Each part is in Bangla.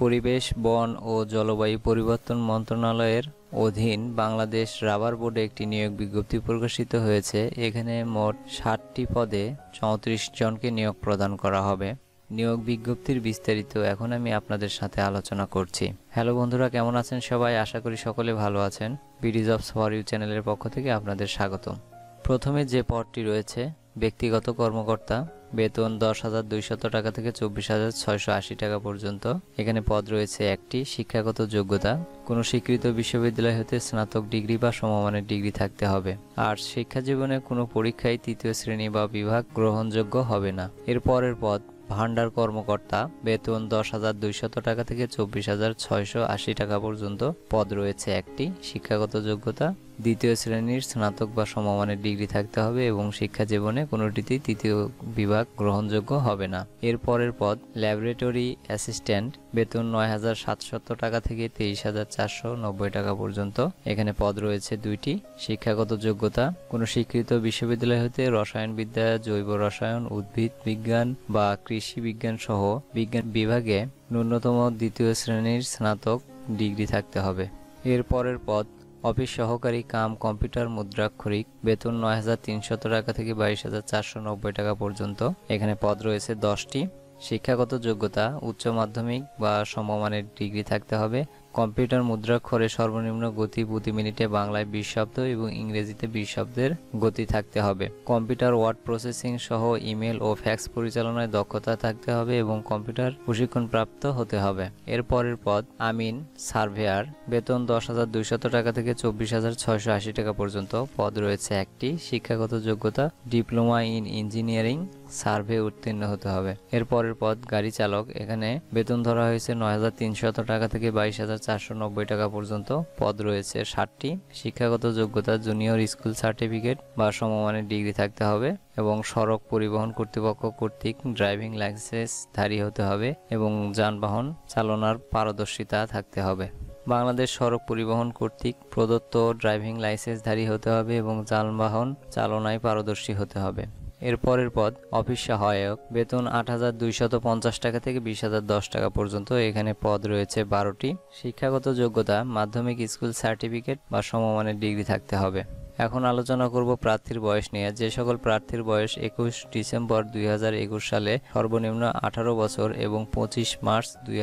পরিবেশ বন ও জলবায়ু পরিবর্তন মন্ত্রণালয়ের অধীন বাংলাদেশ রাবার বোর্ডে একটি নিয়োগ বিজ্ঞপ্তি প্রকাশিত হয়েছে এখানে মোট ষাটটি পদে চৌত্রিশ জনকে নিয়োগ প্রদান করা হবে নিয়োগ বিজ্ঞপ্তির বিস্তারিত এখন আমি আপনাদের সাথে আলোচনা করছি হ্যালো বন্ধুরা কেমন আছেন সবাই আশা করি সকলে ভালো আছেন বিডিজ অফ ফর ইউ চ্যানেলের পক্ষ থেকে আপনাদের স্বাগত প্রথমে যে পদটি রয়েছে ব্যক্তিগত কর্মকর্তা বেতন দশ হাজার দুইশত টাকা থেকে চব্বিশ হাজার ছয়শো আশি টাকা পর্যন্ত এখানে পদ রয়েছে একটি শিক্ষাগত যোগ্যতা কোনো স্বীকৃত বিশ্ববিদ্যালয় হতে স্নাতক ডিগ্রি বা সমমানের ডিগ্রি থাকতে হবে আর শিক্ষা জীবনে কোনো পরীক্ষায় তৃতীয় শ্রেণী বা বিভাগ গ্রহণযোগ্য হবে না এর পরের পদ ভান্ডার কর্মকর্তা বেতন দশ হাজার দুইশত টাকা থেকে চব্বিশ হাজার ছয়শো আশি টাকা পর্যন্ত পদ রয়েছে একটি শিক্ষাগত যোগ্যতা দ্বিতীয় শ্রেণীর স্নাতক বা সমমানের ডিগ্রি থাকতে হবে এবং শিক্ষা জীবনে কোনোটিতেই তৃতীয় বিভাগ গ্রহণযোগ্য হবে না এর পরের পদ ল্যাবরেটরি অ্যাসিস্ট্যান্ট বেতন নয় হাজার সাতশত টাকা থেকে তেইশ হাজার চারশো নব্বই টাকা পর্যন্ত এখানে পদ রয়েছে দুইটি শিক্ষাগত যোগ্যতা কোনো স্বীকৃত বিশ্ববিদ্যালয় হতে রসায়নবিদ্যা জৈব রসায়ন উদ্ভিদ বিজ্ঞান বা কৃষি সহ বিজ্ঞান বিভাগে ন্যূনতম দ্বিতীয় শ্রেণীর স্নাতক ডিগ্রি থাকতে হবে এর পরের পদ অফিস সহকারী কাম কম্পিউটার মুদ্রাক্ষরিক বেতন নয় হাজার তিনশত টাকা থেকে বাইশ হাজার চারশো নব্বই টাকা পর্যন্ত এখানে পদ রয়েছে দশটি শিক্ষাগত যোগ্যতা উচ্চ মাধ্যমিক বা সমমানের ডিগ্রি থাকতে হবে কম্পিউটার মুদ্রাক্ষরে সর্বনিম্ন গতি প্রতি মিনিটে বাংলায় বিশ শব্দ এবং ইংরেজিতে বিশ শব্দের গতি থাকতে হবে কম্পিউটার ওয়ার্ড প্রসেসিং সহ ইমেল ও ফ্যাক্স পরিচালনায় দক্ষতা থাকতে হবে এবং কম্পিউটার প্রশিক্ষণপ্রাপ্ত হতে হবে এর পরের পদ আমিন সার্ভেয়ার বেতন দশ হাজার দুইশত টাকা থেকে চব্বিশ হাজার ছয়শো আশি টাকা পর্যন্ত পদ রয়েছে একটি শিক্ষাগত যোগ্যতা ডিপ্লোমা ইন ইঞ্জিনিয়ারিং সার্ভে উত্তীর্ণ হতে হবে এর পরের পদ গাড়ি চালক এখানে বেতন ধরা হয়েছে নয় টাকা থেকে বাইশ টাকা পর্যন্ত পদ রয়েছে ষাটটি শিক্ষাগত যোগ্যতা জুনিয়র স্কুল সার্টিফিকেট বা সমমানের ডিগ্রি থাকতে হবে এবং সড়ক পরিবহন কর্তৃপক্ষ কর্তৃক ড্রাইভিং লাইসেন্স ধারী হতে হবে এবং যানবাহন চালনার পারদর্শিতা থাকতে হবে বাংলাদেশ সড়ক পরিবহন কর্তৃক প্রদত্ত ড্রাইভিং লাইসেন্সধারী হতে হবে এবং যানবাহন চালনায় পারদর্শী হতে হবে এর পরের পদ অফিস সহায়ক বেতন আট হাজার দুইশত পঞ্চাশ টাকা থেকে বিশ হাজার দশ টাকা পর্যন্ত এখানে পদ রয়েছে বারোটি শিক্ষাগত যোগ্যতা মাধ্যমিক স্কুল সার্টিফিকেট বা সমমানের ডিগ্রি থাকতে হবে এখন আলোচনা করব প্রার্থীর বয়স নিয়ে যে সকল প্রার্থীর বয়স একুশ ডিসেম্বর দুই সালে সর্বনিম্ন আঠারো বছর এবং পঁচিশ মার্চ দুই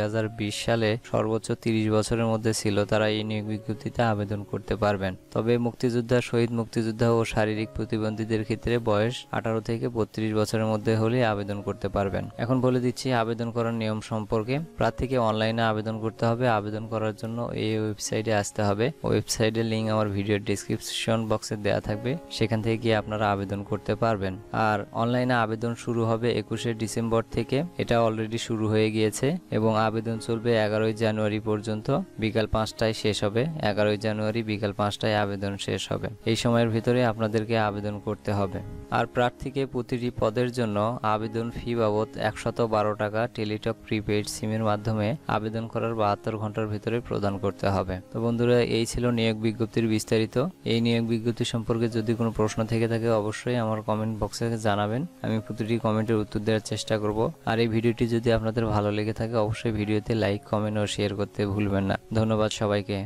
সালে সর্বোচ্চ ৩০ বছরের মধ্যে ছিল তারা এই নিয়োগ বিজ্ঞপ্তিতে আবেদন করতে পারবেন তবে মুক্তিযোদ্ধা শহীদ মুক্তিযোদ্ধা ও শারীরিক প্রতিবন্ধীদের ক্ষেত্রে বয়স আঠারো থেকে বত্রিশ বছরের মধ্যে হলে আবেদন করতে পারবেন এখন বলে দিচ্ছি আবেদন করার নিয়ম সম্পর্কে প্রার্থীকে অনলাইনে আবেদন করতে হবে আবেদন করার জন্য এই ওয়েবসাইটে আসতে হবে ওয়েবসাইটের লিঙ্ক আমার ভিডিও ডিসক্রিপশন বক্স বক্সে দেয়া থাকবে সেখান থেকে গিয়ে আপনারা আবেদন করতে পারবেন আর অনলাইনে আবেদন শুরু হবে একুশে ডিসেম্বর থেকে এটা অলরেডি শুরু হয়ে গিয়েছে এবং আবেদন চলবে এগারোই জানুয়ারি পর্যন্ত বিকাল পাঁচটায় শেষ হবে এগারোই জানুয়ারি বিকাল পাঁচটায় আবেদন শেষ হবে এই সময়ের ভিতরে আপনাদেরকে আবেদন করতে হবে আর প্রার্থীকে প্রতিটি পদের জন্য আবেদন ফি বাবদ একশত বারো টাকা টেলিটক প্রিপেইড সিমের মাধ্যমে আবেদন করার বাহাত্তর ঘন্টার ভিতরে প্রদান করতে হবে তো বন্ধুরা এই ছিল নিয়োগ বিজ্ঞপ্তির বিস্তারিত এই নিয়োগ বিজ্ঞপ্তি পদ্ধতি সম্পর্কে যদি কোনো প্রশ্ন থেকে থাকে অবশ্যই আমার কমেন্ট বক্সে জানাবেন আমি প্রতিটি কমেন্টের উত্তর দেওয়ার চেষ্টা করব আর এই ভিডিওটি যদি আপনাদের ভালো লেগে থাকে অবশ্যই ভিডিওতে লাইক কমেন্ট ও শেয়ার করতে ভুলবেন না ধন্যবাদ সবাইকে